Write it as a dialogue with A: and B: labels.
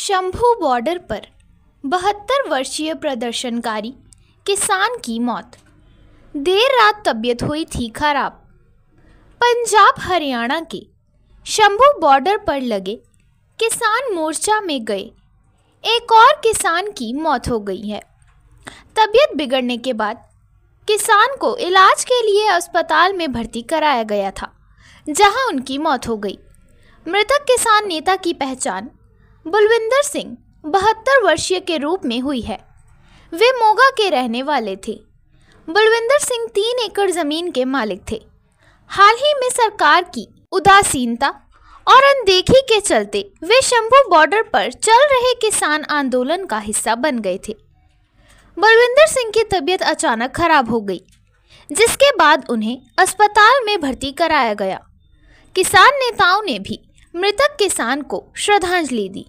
A: Shambhu border पर बहत्तर वर्षीय प्रदर्शनकारी किसान की मौत देर रात तबीयत हुई थी खराब पंजाब हरियाणा के शंभू बॉर्डर पर लगे किसान मोर्चा में गए एक और किसान की मौत हो गई है तबीयत बिगड़ने के बाद किसान को इलाज के लिए अस्पताल में भर्ती कराया गया था जहां उनकी मौत हो गई मृतक किसान नेता की पहचान बुलविंदर सिंह बहत्तर वर्षीय के रूप में हुई है वे मोगा के रहने वाले थे बुलविंदर सिंह तीन एकड़ जमीन के मालिक थे हाल ही में सरकार की उदासीनता और अनदेखी के चलते वे शंभू बॉर्डर पर चल रहे किसान आंदोलन का हिस्सा बन गए थे बलविंदर सिंह की तबीयत अचानक खराब हो गई जिसके बाद उन्हें अस्पताल में भर्ती कराया गया किसान नेताओं ने भी मृतक किसान को श्रद्धांजलि दी